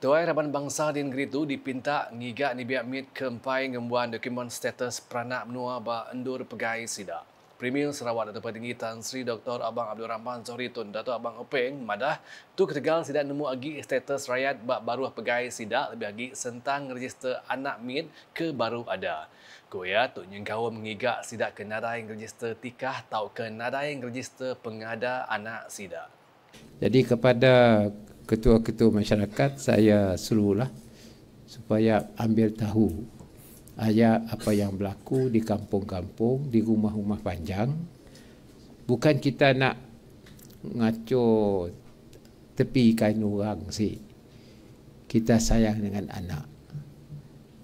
Tuai Raban Bangsa di negeri itu dipinta ngiga nibiak mit kempai ngembuan dokumen status peranak menua ba endur pegai sida. Premier Sarawak Dato' Petinggi Tan Sri Dr. Abang Abdul Rahman Zohri Tun Dato' Abang Openg madah tu ketegal sida nemu agi status rakyat ba baru pegai sida lebih agi sentang register anak mit ke baru ada. Ko ya tu nyengkau mengigak sida kenadai register tikah tau kenadai register pengada anak sida. Jadi kepada ketua-ketua masyarakat saya suruhlah supaya ambil tahu ayat apa yang berlaku di kampung-kampung, di rumah-rumah panjang. Bukan kita nak ngaco tepi kain orang sih. Kita sayang dengan anak.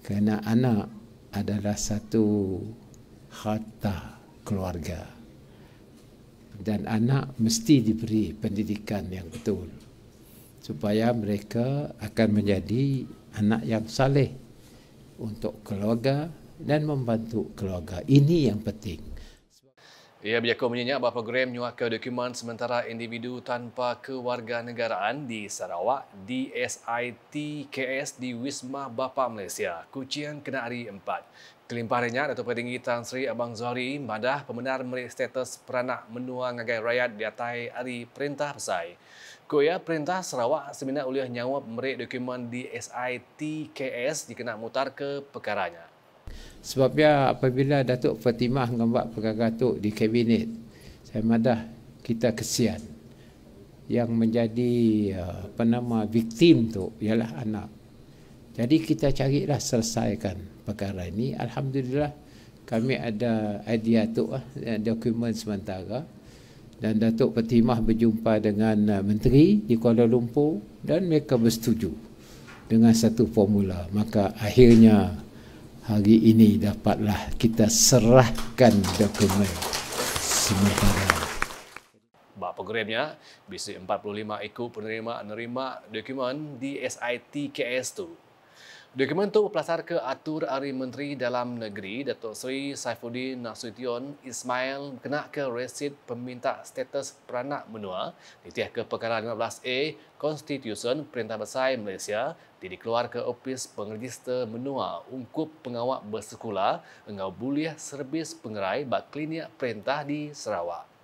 Kerana anak adalah satu harta keluarga dan anak mesti diberi pendidikan yang betul supaya mereka akan menjadi anak yang saleh untuk keluarga dan membantu keluarga ini yang penting ia ya, berjakut menyenyak bahawa program nyuakau dokumen sementara individu tanpa kewarganegaraan di Sarawak DSITKS di Wisma Bapa Malaysia, Kuching Kenari 4. Kelimpahannya Datuk Petinggi Tan Sri Abang Zohri Madah pembenar merik status peranak menua ngagai rakyat di atai hari Perintah Pesai. Kuya Perintah Sarawak seminat uliah nyawa merik dokumen di DSITKS dikena mutar ke perkaranya. Sebabnya apabila Datuk Fatimah membuat perkara datuk di kabinet, saya madah kita kesian. Yang menjadi eh, apa nama victim tu ialah anak. Jadi kita carilah selesaikan perkara ini. Alhamdulillah kami ada idea tu eh, eh, dokumen sementara dan Datuk Fatimah berjumpa dengan menteri di Kuala Lumpur dan mereka bersetuju dengan satu formula. Maka akhirnya hari ini dapatlah kita serahkan dokumen sementara. Bapak programnya, BC45 ikut penerima nerima dokumen di SITKS KS tu. Dokumen itu berplasar ke Atur Ari Menteri Dalam Negeri datuk Sri Saifuddin Nasution Ismail kena ke resit peminta status peranak menua di tiah ke Perkara 15A Constitution Perintah Besar Malaysia di dikeluar ke Opis Pengregister Menua Ungkup Pengawak Bersekolah dengan buliah serbis Pengerai Bak Perintah di Sarawak.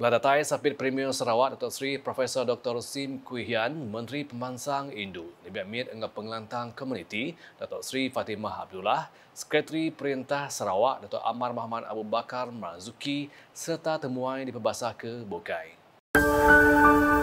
Beladatai Sapit Premier Sarawak Dato' Sri Profesor Dr. Sim Kui Hian, Menteri Pemansang Indu, Nibiak Mir Engah Pengelantang Komuniti, Dato' Sri Fatimah Abdullah, Sekretari Perintah Sarawak Dato' Amar Mahman Abu Bakar Marzuki serta temuan di Pembasah ke Bukai. Musik